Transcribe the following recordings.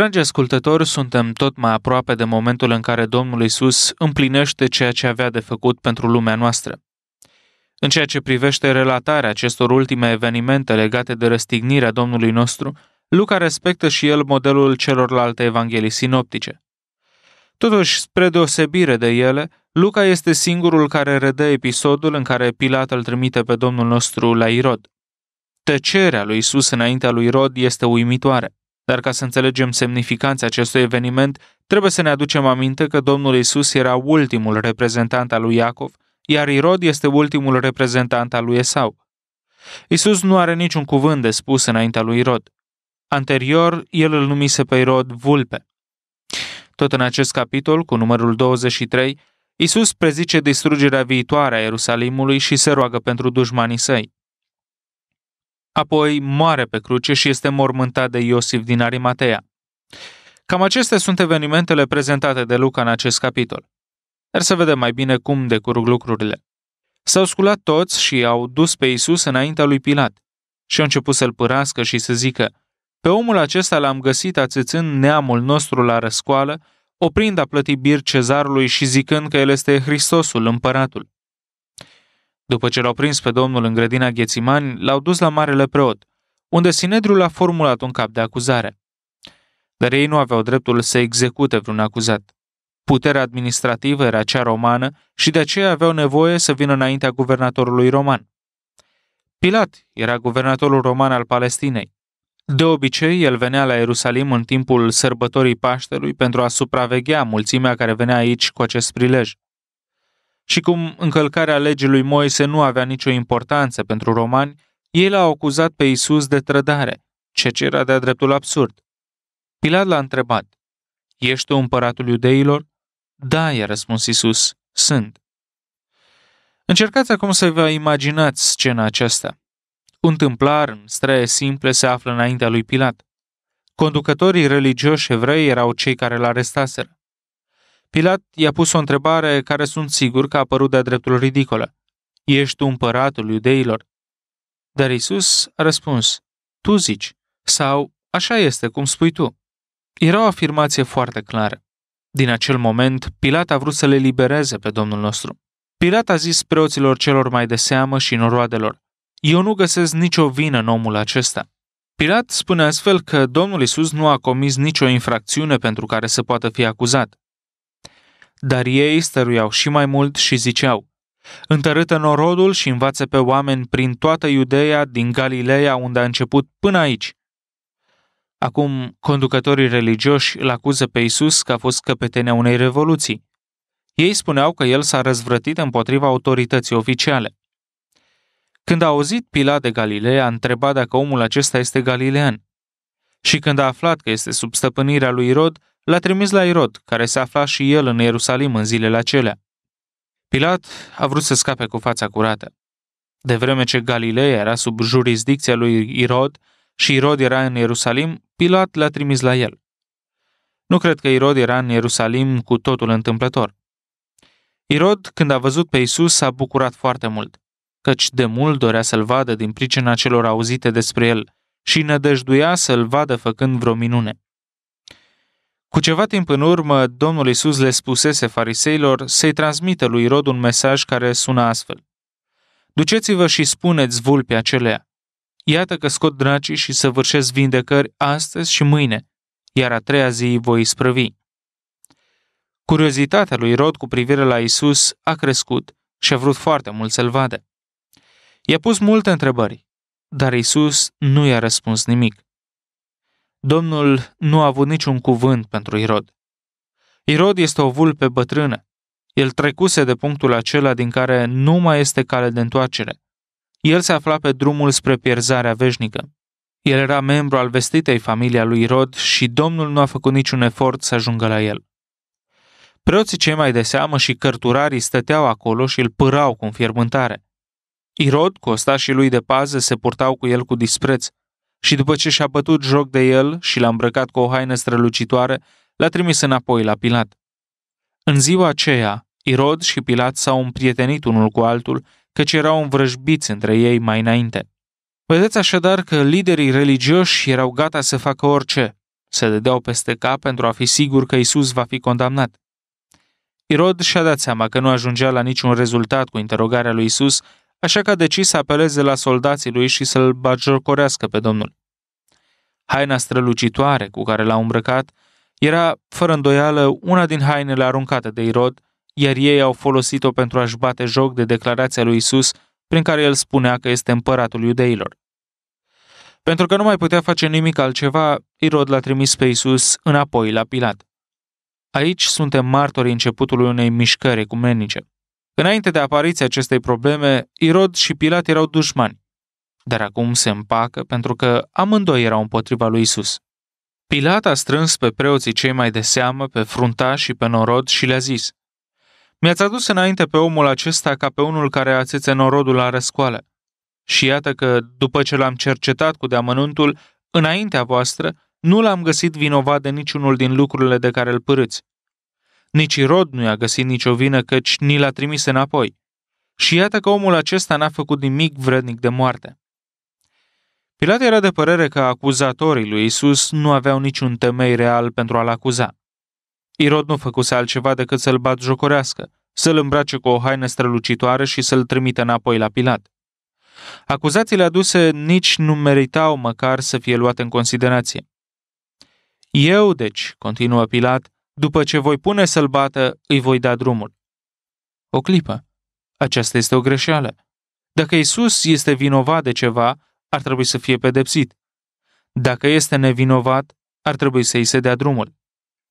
Dragi ascultători, suntem tot mai aproape de momentul în care Domnul Isus împlinește ceea ce avea de făcut pentru lumea noastră. În ceea ce privește relatarea acestor ultime evenimente legate de răstignirea Domnului nostru, Luca respectă și el modelul celorlalte evanghelii sinoptice. Totuși, spre deosebire de ele, Luca este singurul care redă episodul în care Pilat îl trimite pe Domnul nostru la Irod. Tăcerea lui Isus înaintea lui Irod este uimitoare. Dar ca să înțelegem semnificanța acestui eveniment, trebuie să ne aducem aminte că Domnul Isus era ultimul reprezentant al lui Iacov, iar Irod este ultimul reprezentant al lui Esau. Isus nu are niciun cuvânt de spus înaintea lui Irod. Anterior, el îl numise pe Irod vulpe. Tot în acest capitol, cu numărul 23, Isus prezice distrugerea viitoare a Ierusalimului și se roagă pentru dușmanii săi apoi moare pe cruce și este mormântat de Iosif din Arimatea. Cam acestea sunt evenimentele prezentate de Luca în acest capitol. Dar să vedem mai bine cum decurg lucrurile. S-au sculat toți și au dus pe Isus înaintea lui Pilat și au început să-l pârască și să zică, pe omul acesta l-am găsit ațățând neamul nostru la răscoală, oprind a plăti bir cezarului și zicând că el este Hristosul, împăratul. După ce l-au prins pe Domnul în grădina Ghețimani, l-au dus la Marele Preot, unde sinedrul a formulat un cap de acuzare. Dar ei nu aveau dreptul să execute vreun acuzat. Puterea administrativă era cea romană și de aceea aveau nevoie să vină înaintea guvernatorului roman. Pilat era guvernatorul roman al Palestinei. De obicei, el venea la Ierusalim în timpul sărbătorii Paștelui pentru a supraveghea mulțimea care venea aici cu acest prilej. Și cum încălcarea legii lui Moise nu avea nicio importanță pentru romani, el a acuzat pe Isus de trădare, ceea ce era de-a dreptul absurd. Pilat l-a întrebat, Ești tu împăratul iudeilor? Da, i-a răspuns Isus, sunt. Încercați acum să vă imaginați scena aceasta. Un tâmplar în străie simple se află înaintea lui Pilat. Conducătorii religioși evrei erau cei care l arestaseră. Pilat i-a pus o întrebare care sunt sigur că a apărut de-a dreptul ridicolă. Ești tu împăratul iudeilor? Dar Isus a răspuns, tu zici, sau așa este cum spui tu. Era o afirmație foarte clară. Din acel moment, Pilat a vrut să le libereze pe Domnul nostru. Pilat a zis preoților celor mai de seamă și noroadelor, eu nu găsesc nicio vină în omul acesta. Pilat spune astfel că Domnul Isus nu a comis nicio infracțiune pentru care să poată fi acuzat. Dar ei stăruiau și mai mult și ziceau, Întărâtă norodul și învață pe oameni prin toată Iudeea, din Galileea, unde a început până aici. Acum, conducătorii religioși îl acuză pe Isus că a fost căpetenea unei revoluții. Ei spuneau că el s-a răzvrătit împotriva autorității oficiale. Când a auzit Pilat de Galileea, a întrebat dacă omul acesta este galilean. Și când a aflat că este sub stăpânirea lui Irod, l-a trimis la Irod, care se afla și el în Ierusalim în zilele acelea. Pilat a vrut să scape cu fața curată. De vreme ce Galileea era sub jurisdicția lui Irod și Irod era în Ierusalim, Pilat l-a trimis la el. Nu cred că Irod era în Ierusalim cu totul întâmplător. Irod, când a văzut pe Isus, s-a bucurat foarte mult, căci de mult dorea să-l vadă din pricina celor auzite despre el și nădăjduia să-l vadă făcând vreo minune. Cu ceva timp în urmă, Domnul Isus le spusese fariseilor să-i transmită lui Rod un mesaj care sună astfel. Duceți-vă și spuneți vulpii acelea. Iată că scot dracii și să vârșesc vindecări astăzi și mâine, iar a treia zi voi sprăvi. Curiozitatea lui Rod cu privire la Isus a crescut și a vrut foarte mult să-l vadă. I-a pus multe întrebări, dar Isus nu i-a răspuns nimic. Domnul nu a avut niciun cuvânt pentru Irod. Irod este o vulpe bătrână. El trecuse de punctul acela din care nu mai este cale de întoarcere. El se afla pe drumul spre pierzarea veșnică. El era membru al vestitei familia lui Irod și Domnul nu a făcut niciun efort să ajungă la el. Preoții cei mai de seamă și cărturarii stăteau acolo și îl pârau cu înfierbântare. Irod, costașii lui de pază, se purtau cu el cu dispreț și după ce și-a bătut joc de el și l-a îmbrăcat cu o haină strălucitoare, l-a trimis înapoi la Pilat. În ziua aceea, Irod și Pilat s-au împrietenit unul cu altul, căci erau învrăjbiți între ei mai înainte. Vedeți așadar că liderii religioși erau gata să facă orice, se dădeau peste cap pentru a fi sigur că Isus va fi condamnat. Irod și-a dat seama că nu ajungea la niciun rezultat cu interogarea lui Isus așa că a decis să apeleze la soldații lui și să-l bagiocorească pe domnul. Haina strălucitoare cu care l-a îmbrăcat era, fără îndoială, una din hainele aruncate de Irod, iar ei au folosit-o pentru a-și bate joc de declarația lui Isus, prin care el spunea că este împăratul iudeilor. Pentru că nu mai putea face nimic altceva, Irod l-a trimis pe Isus înapoi la Pilat. Aici suntem martorii începutului unei mișcări ecumenice. Înainte de apariția acestei probleme, Irod și Pilat erau dușmani, dar acum se împacă pentru că amândoi erau împotriva lui Isus. Pilat a strâns pe preoții cei mai de seamă, pe frunta și pe norod și le-a zis, Mi-ați adus înainte pe omul acesta ca pe unul care țețe norodul la răscoală. Și iată că, după ce l-am cercetat cu deamănuntul, înaintea voastră, nu l-am găsit vinovat de niciunul din lucrurile de care îl părâți. Nici Irod nu i-a găsit nicio vină căci ni l-a trimis înapoi. Și iată că omul acesta n-a făcut nimic vrednic de moarte. Pilat era de părere că acuzatorii lui Isus nu aveau niciun temei real pentru a-l acuza. Irod nu făcuse altceva decât să-l bat jocorească, să-l îmbrace cu o haină strălucitoare și să-l trimită înapoi la Pilat. Acuzațiile aduse nici nu meritau măcar să fie luate în considerație. Eu, deci, continuă Pilat, după ce voi pune să-l bată, îi voi da drumul. O clipă. Aceasta este o greșeală. Dacă Isus este vinovat de ceva, ar trebui să fie pedepsit. Dacă este nevinovat, ar trebui să-i se dea drumul.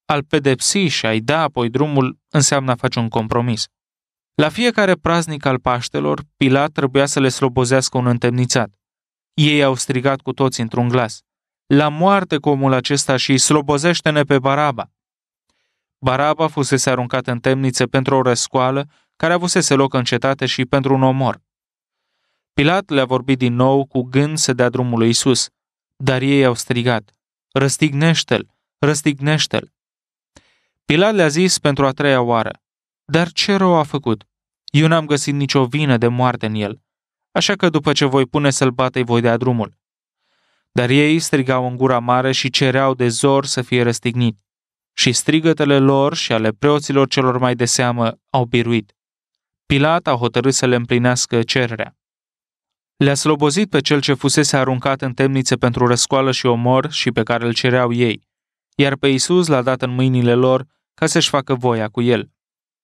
Al pedepsi și a-i da apoi drumul înseamnă a face un compromis. La fiecare praznic al Paștelor, Pilat trebuia să le slobozească un întemnițat. Ei au strigat cu toți într-un glas. La moarte cu omul acesta și slobozește-ne pe Baraba. Baraba fusese aruncat în temniță pentru o răscoală care avusese loc în cetate și pentru un omor. Pilat le-a vorbit din nou cu gând să dea drumul lui Isus, dar ei au strigat, răstignește-l, răstignește-l. Pilat le-a zis pentru a treia oară, dar ce rău a făcut? Eu n-am găsit nicio vină de moarte în el, așa că după ce voi pune să-l bate, voi dea drumul. Dar ei strigau în gura mare și cereau de zor să fie răstignit și strigătele lor și ale preoților celor mai de seamă au biruit. Pilat a hotărât să le împlinească cererea. Le-a slobozit pe cel ce fusese aruncat în temnițe pentru răscoală și omor și pe care îl cereau ei, iar pe Isus l-a dat în mâinile lor ca să-și facă voia cu el.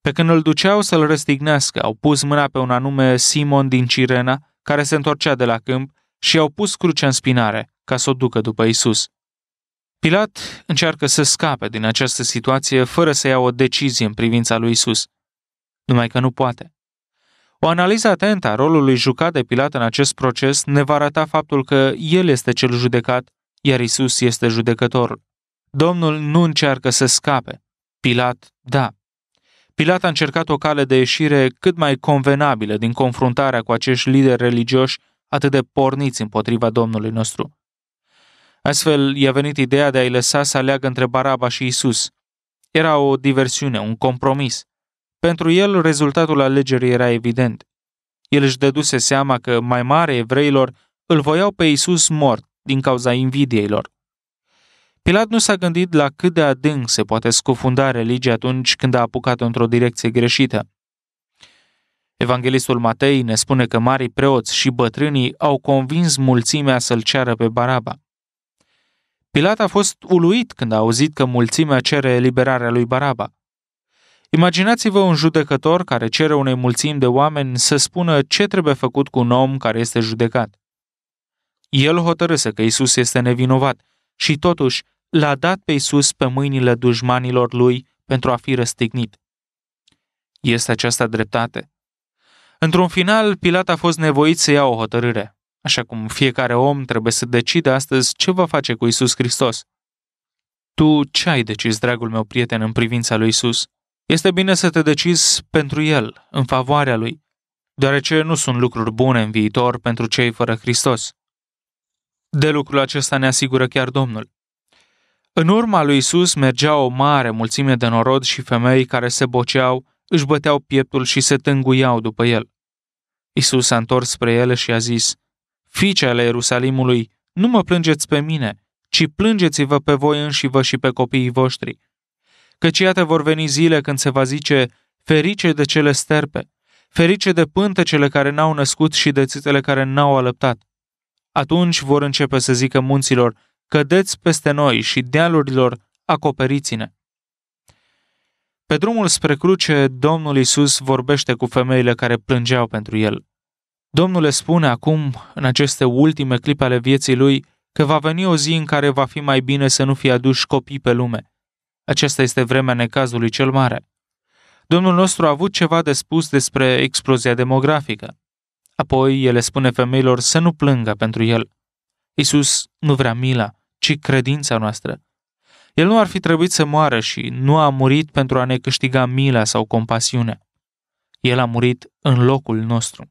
Pe când îl duceau să-l răstignească, au pus mâna pe un anume Simon din Cirena, care se întorcea de la câmp, și au pus crucea în spinare, ca să o ducă după Isus. Pilat încearcă să scape din această situație fără să ia o decizie în privința lui Isus, numai că nu poate. O analiză atentă a rolului jucat de Pilat în acest proces ne va arăta faptul că el este cel judecat, iar Isus este judecătorul. Domnul nu încearcă să scape, Pilat da. Pilat a încercat o cale de ieșire cât mai convenabilă din confruntarea cu acești lideri religioși atât de porniți împotriva Domnului nostru. Astfel i-a venit ideea de a-i lăsa să aleagă între Baraba și Isus. Era o diversiune, un compromis. Pentru el, rezultatul alegerii era evident. El își dăduse seama că mai mare evreilor îl voiau pe Isus mort din cauza invidiei lor. Pilat nu s-a gândit la cât de adânc se poate scufunda religia atunci când a apucat într-o direcție greșită. Evanghelistul Matei ne spune că marii preoți și bătrânii au convins mulțimea să-l ceară pe Baraba. Pilat a fost uluit când a auzit că mulțimea cere eliberarea lui Baraba. Imaginați-vă un judecător care cere unei mulțimi de oameni să spună ce trebuie făcut cu un om care este judecat. El hotărâse că Isus este nevinovat și totuși l-a dat pe Isus pe mâinile dușmanilor lui pentru a fi răstignit. Este aceasta dreptate? Într-un final, Pilat a fost nevoit să ia o hotărâre așa cum fiecare om trebuie să decide astăzi ce va face cu Isus Hristos. Tu ce ai decis, dragul meu prieten, în privința lui Isus? Este bine să te decizi pentru El, în favoarea Lui, deoarece nu sunt lucruri bune în viitor pentru cei fără Hristos. De lucrul acesta ne asigură chiar Domnul. În urma lui Isus mergea o mare mulțime de norod și femei care se boceau, își băteau pieptul și se tânguiau după el. Isus s-a întors spre ele și a zis, Fiice ale Ierusalimului, nu mă plângeți pe mine, ci plângeți-vă pe voi înși vă și pe copiii voștri. Căci iată vor veni zile când se va zice, ferice de cele sterpe, ferice de pântecele care n-au născut și de țitele care n-au alăptat. Atunci vor începe să zică munților, cădeți peste noi și dealurilor, acoperiți-ne. Pe drumul spre cruce, Domnul Isus vorbește cu femeile care plângeau pentru el. Domnul le spune acum, în aceste ultime clipe ale vieții lui, că va veni o zi în care va fi mai bine să nu fie aduși copii pe lume. Aceasta este vremea necazului cel mare. Domnul nostru a avut ceva de spus despre explozia demografică. Apoi, el le spune femeilor să nu plângă pentru el. Isus nu vrea mila, ci credința noastră. El nu ar fi trebuit să moară și nu a murit pentru a ne câștiga mila sau compasiunea. El a murit în locul nostru.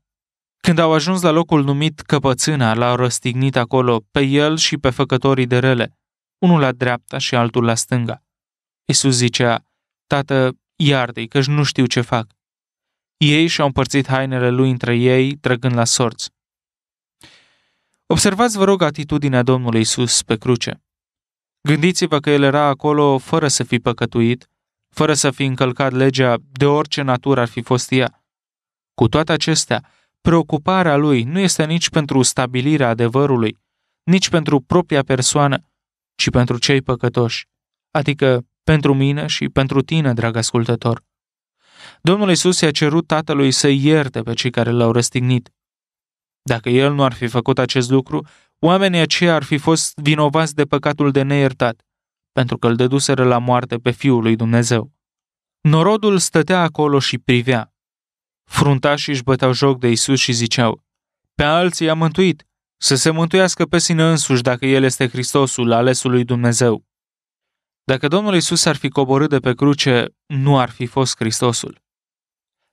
Când au ajuns la locul numit Căpățâna, l-au răstignit acolo pe el și pe făcătorii de rele, unul la dreapta și altul la stânga. Isus zicea, Tată, iardă i căci nu știu ce fac. Ei și-au împărțit hainele lui între ei, trăgând la sorți. Observați, vă rog, atitudinea Domnului Isus pe cruce. Gândiți-vă că el era acolo fără să fi păcătuit, fără să fi încălcat legea de orice natură ar fi fost ea. Cu toate acestea, preocuparea lui nu este nici pentru stabilirea adevărului, nici pentru propria persoană, ci pentru cei păcătoși, adică pentru mine și pentru tine, drag ascultător. Domnul Isus i-a cerut tatălui să ierte pe cei care l-au răstignit. Dacă el nu ar fi făcut acest lucru, oamenii aceia ar fi fost vinovați de păcatul de neiertat, pentru că îl dăduseră la moarte pe Fiul lui Dumnezeu. Norodul stătea acolo și privea. Fruntașii își băteau joc de Isus și ziceau, pe alții i-a mântuit, să se mântuiască pe sine însuși dacă el este Hristosul, alesul lui Dumnezeu. Dacă Domnul Isus ar fi coborât de pe cruce, nu ar fi fost Hristosul.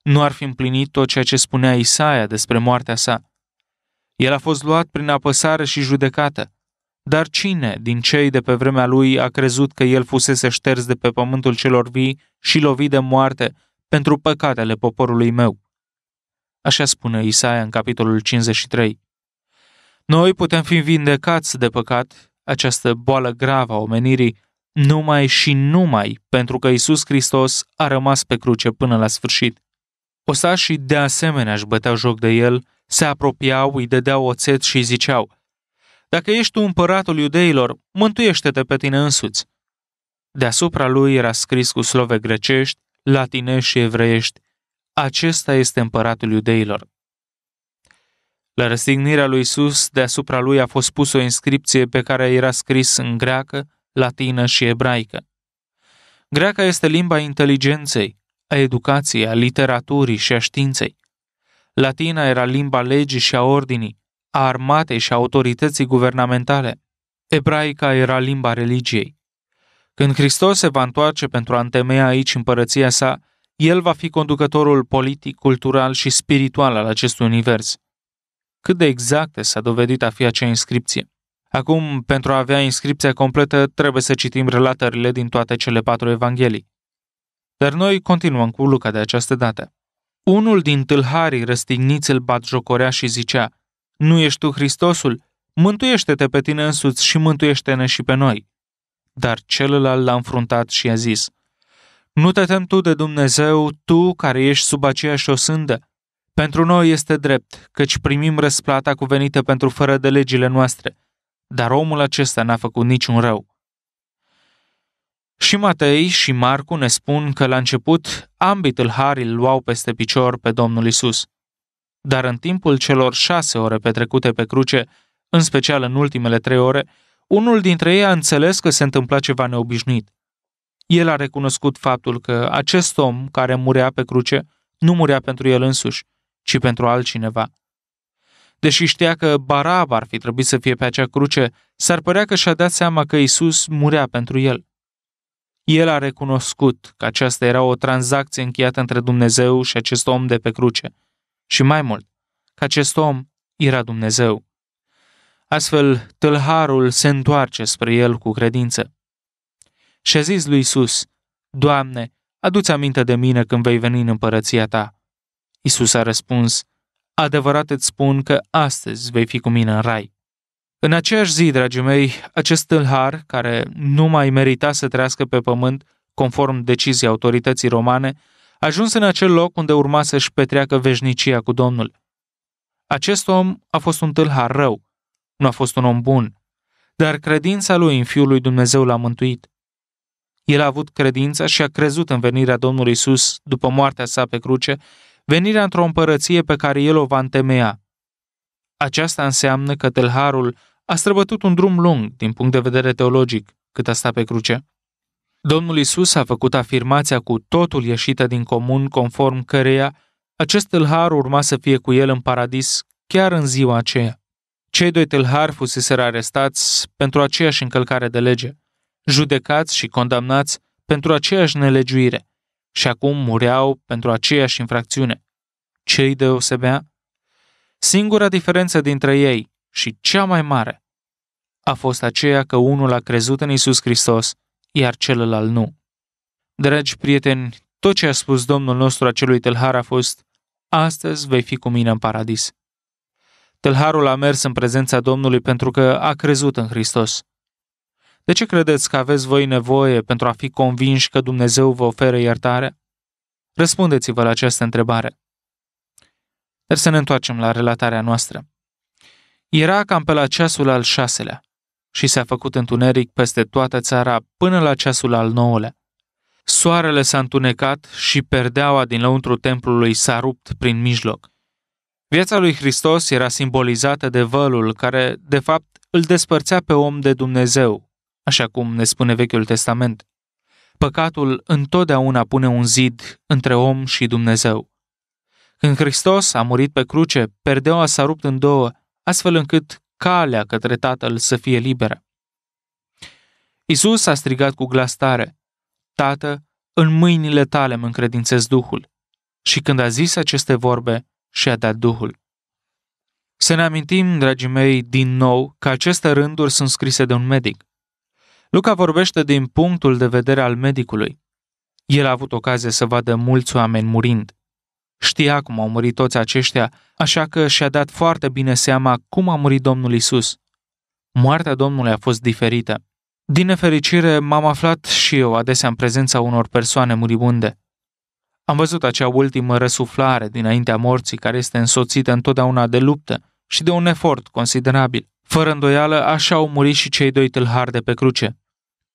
Nu ar fi împlinit tot ceea ce spunea Isaia despre moartea sa. El a fost luat prin apăsare și judecată. Dar cine din cei de pe vremea lui a crezut că el fusese șters de pe pământul celor vii și lovit de moarte, pentru păcatele poporului meu. Așa spune Isaia în capitolul 53. Noi putem fi vindecați de păcat, această boală gravă a omenirii, numai și numai pentru că Isus Hristos a rămas pe cruce până la sfârșit. Ostașii de asemenea își băteau joc de el, se apropiau, îi dădeau oțet și ziceau, Dacă ești tu împăratul iudeilor, mântuiește-te pe tine însuți. Deasupra lui era scris cu slove grecești, latine și evreiești, acesta este împăratul iudeilor. La răstignirea lui Isus, deasupra lui a fost pus o inscripție pe care era scris în greacă, latină și ebraică. Greaca este limba inteligenței, a educației, a literaturii și a științei. Latina era limba legii și a ordinii, a armatei și a autorității guvernamentale. Ebraica era limba religiei. Când Hristos se va întoarce pentru a întemeia aici împărăția sa, el va fi conducătorul politic, cultural și spiritual al acestui univers. Cât de exacte s-a dovedit a fi acea inscripție? Acum, pentru a avea inscripția completă, trebuie să citim relatările din toate cele patru evanghelii. Dar noi continuăm cu Luca de această dată. Unul din tâlharii răstigniți îl batjocorea și zicea, Nu ești tu Hristosul? Mântuiește-te pe tine însuți și mântuiește-ne și pe noi. Dar celălalt l-a înfruntat și a zis, Nu te tem tu de Dumnezeu, tu care ești sub aceeași osândă? Pentru noi este drept, căci primim răsplata cuvenită pentru fără de legile noastre, dar omul acesta n-a făcut niciun rău. Și Matei și Marcu ne spun că la început ambii tâlhari îl luau peste picior pe Domnul Isus. Dar în timpul celor șase ore petrecute pe cruce, în special în ultimele trei ore, unul dintre ei a înțeles că se întâmpla ceva neobișnuit. El a recunoscut faptul că acest om care murea pe cruce nu murea pentru el însuși, ci pentru altcineva. Deși știa că Barab ar fi trebuit să fie pe acea cruce, s-ar părea că și-a dat seama că Isus murea pentru el. El a recunoscut că aceasta era o tranzacție încheiată între Dumnezeu și acest om de pe cruce. Și mai mult, că acest om era Dumnezeu. Astfel, tâlharul se întoarce spre el cu credință. Și a zis lui Isus, Doamne, adu-ți aminte de mine când vei veni în împărăția ta. Isus a răspuns, adevărat îți spun că astăzi vei fi cu mine în rai. În aceeași zi, dragii mei, acest tâlhar, care nu mai merita să trăiască pe pământ, conform deciziei autorității romane, a ajuns în acel loc unde urma să-și petreacă veșnicia cu Domnul. Acest om a fost un tâlhar rău, nu a fost un om bun, dar credința lui în Fiul lui Dumnezeu l-a mântuit. El a avut credința și a crezut în venirea Domnului Isus după moartea sa pe cruce, venirea într-o împărăție pe care el o va întemeia. Aceasta înseamnă că tâlharul a străbătut un drum lung din punct de vedere teologic cât a stat pe cruce. Domnul Isus a făcut afirmația cu totul ieșită din comun conform căreia acest tâlhar urma să fie cu el în paradis chiar în ziua aceea. Cei doi tâlhari fusese arestați pentru aceeași încălcare de lege, judecați și condamnați pentru aceeași nelegiuire și acum mureau pentru aceeași infracțiune. Cei deosebea? Singura diferență dintre ei și cea mai mare a fost aceea că unul a crezut în Isus Hristos, iar celălalt nu. Dragi prieteni, tot ce a spus Domnul nostru acelui tâlhar a fost, astăzi vei fi cu mine în paradis. Tâlharul a mers în prezența Domnului pentru că a crezut în Hristos. De ce credeți că aveți voi nevoie pentru a fi convinși că Dumnezeu vă oferă iertare? Răspundeți-vă la această întrebare. Dar să ne întoarcem la relatarea noastră. Era cam pe la ceasul al șaselea și s-a făcut întuneric peste toată țara până la ceasul al nouălea. Soarele s-a întunecat și perdeaua din lăuntru templului s-a rupt prin mijloc. Viața lui Hristos era simbolizată de vălul care, de fapt, îl despărțea pe om de Dumnezeu, așa cum ne spune Vechiul Testament. Păcatul întotdeauna pune un zid între om și Dumnezeu. Când Hristos a murit pe cruce, perdeaua s-a rupt în două, astfel încât calea către Tatăl să fie liberă. Isus a strigat cu glas tare, Tată, în mâinile tale mă încredințez Duhul. Și când a zis aceste vorbe, și a dat Duhul. Să ne amintim, dragii mei, din nou că aceste rânduri sunt scrise de un medic. Luca vorbește din punctul de vedere al medicului. El a avut ocazie să vadă mulți oameni murind. Știa cum au murit toți aceștia, așa că și-a dat foarte bine seama cum a murit Domnul Isus. Moartea Domnului a fost diferită. Din nefericire, m-am aflat și eu adesea în prezența unor persoane muribunde. Am văzut acea ultimă răsuflare dinaintea morții care este însoțită întotdeauna de luptă și de un efort considerabil. Fără îndoială, așa au murit și cei doi tâlhari de pe cruce,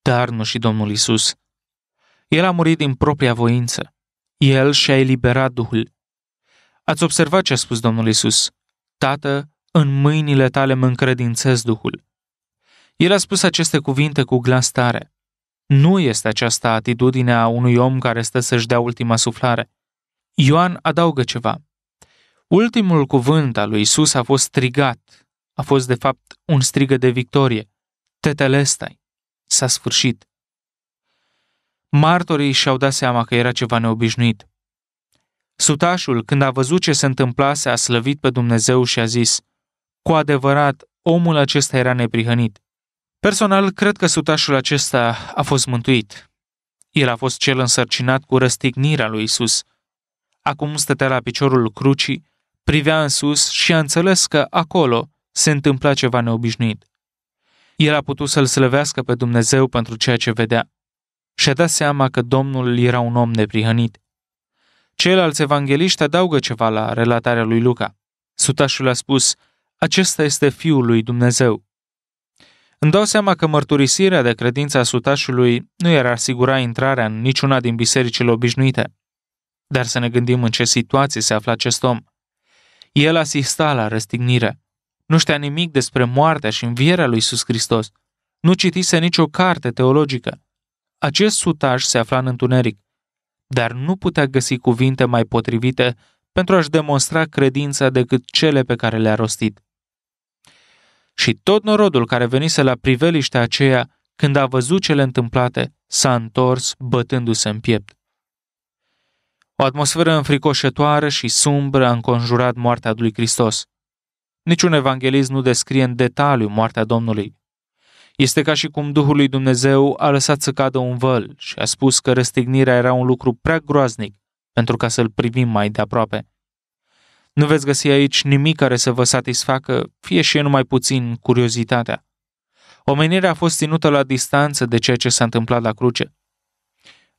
dar nu și Domnul Isus. El a murit din propria voință. El și-a eliberat Duhul. Ați observat ce a spus Domnul Isus? Tată, în mâinile tale mă încredințez Duhul. El a spus aceste cuvinte cu glas tare. Nu este aceasta atitudinea unui om care stă să-și dea ultima suflare. Ioan adaugă ceva. Ultimul cuvânt al lui Isus a fost strigat. A fost, de fapt, un strigă de victorie. Tetelestai. S-a sfârșit. Martorii și-au dat seama că era ceva neobișnuit. Sutașul, când a văzut ce se întâmplase, a slăvit pe Dumnezeu și a zis, Cu adevărat, omul acesta era neprihănit. Personal, cred că sutașul acesta a fost mântuit. El a fost cel însărcinat cu răstignirea lui Isus. Acum stătea la piciorul crucii, privea în sus și a înțeles că acolo se întâmpla ceva neobișnuit. El a putut să-L slăvească pe Dumnezeu pentru ceea ce vedea. Și-a dat seama că Domnul era un om neprihănit. Ceilalți evangeliști adaugă ceva la relatarea lui Luca. Sutașul a spus, acesta este Fiul lui Dumnezeu. Îmi dau seama că mărturisirea de credință a sutașului nu era asigura intrarea în niciuna din bisericile obișnuite. Dar să ne gândim în ce situație se afla acest om. El asista la răstignire. Nu știa nimic despre moartea și învierea lui Iisus Hristos. Nu citise nicio carte teologică. Acest sutaș se afla în întuneric, dar nu putea găsi cuvinte mai potrivite pentru a-și demonstra credința decât cele pe care le-a rostit. Și tot norodul care venise la priveliștea aceea, când a văzut cele întâmplate, s-a întors bătându-se în piept. O atmosferă înfricoșătoare și sumbră a înconjurat moartea lui Hristos. Niciun evanghelist nu descrie în detaliu moartea Domnului. Este ca și cum Duhul lui Dumnezeu a lăsat să cadă un văl și a spus că răstignirea era un lucru prea groaznic pentru ca să-l privim mai de aproape. Nu veți găsi aici nimic care să vă satisfacă, fie și numai puțin, curiozitatea. Omenirea a fost ținută la distanță de ceea ce s-a întâmplat la cruce.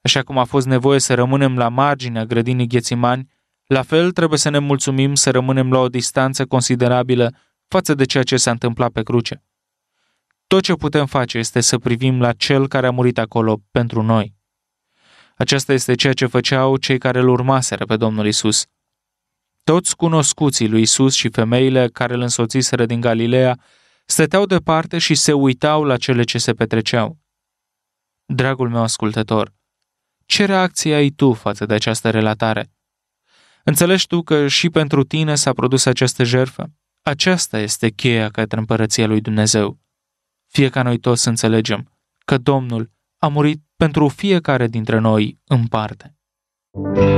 Așa cum a fost nevoie să rămânem la marginea grădinii Ghețimani, la fel trebuie să ne mulțumim să rămânem la o distanță considerabilă față de ceea ce s-a întâmplat pe cruce. Tot ce putem face este să privim la Cel care a murit acolo pentru noi. Aceasta este ceea ce făceau cei care îl urmaseră pe Domnul Isus – toți cunoscuții lui Isus și femeile care îl însoțiseră din Galileea stăteau departe și se uitau la cele ce se petreceau. Dragul meu ascultător, ce reacție ai tu față de această relatare? Înțelegi tu că și pentru tine s-a produs această jertfă? Aceasta este cheia către împărăția lui Dumnezeu. Fie ca noi toți să înțelegem că Domnul a murit pentru fiecare dintre noi în parte. thank you